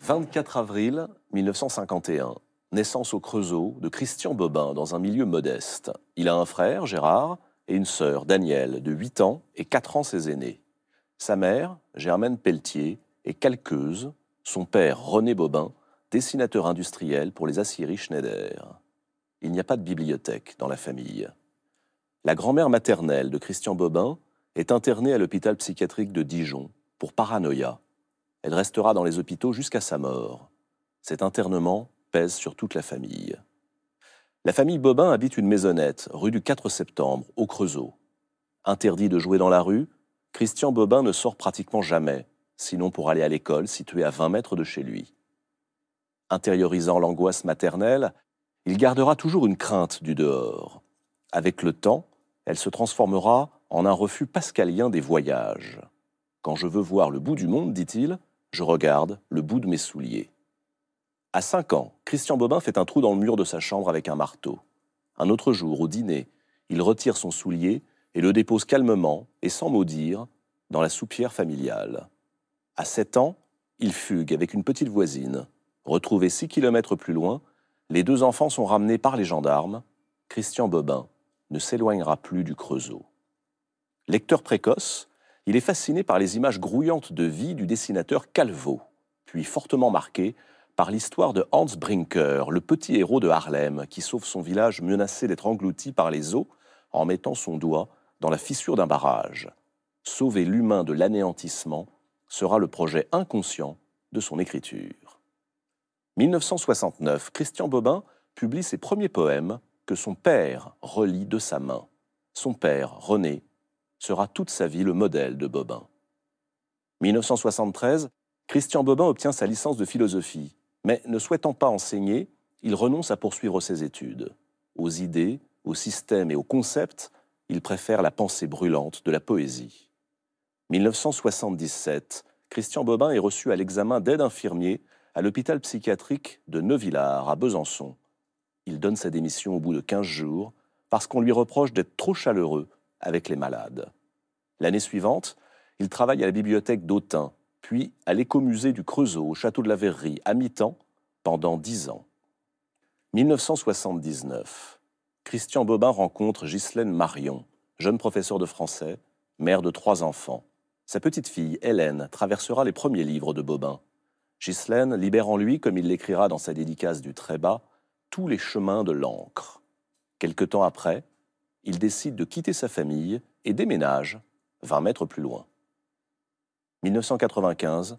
24 avril 1951. Naissance au Creusot de Christian Bobin dans un milieu modeste. Il a un frère, Gérard, et une sœur, Danielle, de 8 ans et 4 ans ses aînés. Sa mère, Germaine Pelletier, est calqueuse. Son père, René Bobin, dessinateur industriel pour les aciéries Schneider. Il n'y a pas de bibliothèque dans la famille. La grand-mère maternelle de Christian Bobin est internée à l'hôpital psychiatrique de Dijon pour paranoïa elle restera dans les hôpitaux jusqu'à sa mort. Cet internement pèse sur toute la famille. La famille Bobin habite une maisonnette, rue du 4 septembre, au Creusot. Interdit de jouer dans la rue, Christian Bobin ne sort pratiquement jamais, sinon pour aller à l'école située à 20 mètres de chez lui. Intériorisant l'angoisse maternelle, il gardera toujours une crainte du dehors. Avec le temps, elle se transformera en un refus pascalien des voyages. Quand je veux voir le bout du monde, dit-il, je regarde le bout de mes souliers. À cinq ans, Christian Bobin fait un trou dans le mur de sa chambre avec un marteau. Un autre jour, au dîner, il retire son soulier et le dépose calmement et sans mot dire dans la soupière familiale. À sept ans, il fugue avec une petite voisine. Retrouvés six kilomètres plus loin, les deux enfants sont ramenés par les gendarmes. Christian Bobin ne s'éloignera plus du Creusot. Lecteur précoce, il est fasciné par les images grouillantes de vie du dessinateur Calvo, puis fortement marqué par l'histoire de Hans Brinker, le petit héros de Harlem, qui sauve son village menacé d'être englouti par les eaux en mettant son doigt dans la fissure d'un barrage. Sauver l'humain de l'anéantissement sera le projet inconscient de son écriture. 1969, Christian Bobin publie ses premiers poèmes que son père relie de sa main. Son père, René, sera toute sa vie le modèle de Bobin. 1973, Christian Bobin obtient sa licence de philosophie, mais ne souhaitant pas enseigner, il renonce à poursuivre ses études. Aux idées, aux systèmes et aux concepts, il préfère la pensée brûlante de la poésie. 1977, Christian Bobin est reçu à l'examen d'aide infirmier à l'hôpital psychiatrique de Neuvillard, à Besançon. Il donne sa démission au bout de 15 jours parce qu'on lui reproche d'être trop chaleureux avec les malades. L'année suivante, il travaille à la bibliothèque d'Autun, puis à l'écomusée du Creusot au château de la Verrerie, à mi-temps, pendant dix ans. 1979. Christian Bobin rencontre Ghislaine Marion, jeune professeur de français, mère de trois enfants. Sa petite fille, Hélène, traversera les premiers livres de Bobin. Ghislaine libère en lui, comme il l'écrira dans sa dédicace du Très bas, tous les chemins de l'encre. Quelque temps après, il décide de quitter sa famille et déménage 20 mètres plus loin. 1995,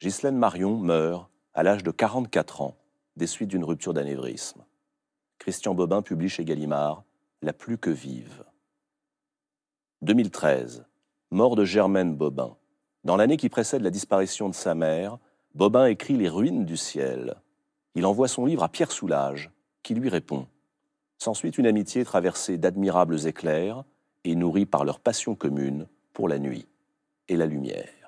Ghislaine Marion meurt à l'âge de 44 ans des suites d'une rupture d'anévrisme. Christian Bobin publie chez Gallimard La plus que vive. 2013, mort de Germaine Bobin. Dans l'année qui précède la disparition de sa mère, Bobin écrit Les ruines du ciel. Il envoie son livre à Pierre Soulages, qui lui répond S'ensuit une amitié traversée d'admirables éclairs et nourrie par leur passion commune pour la nuit et la lumière.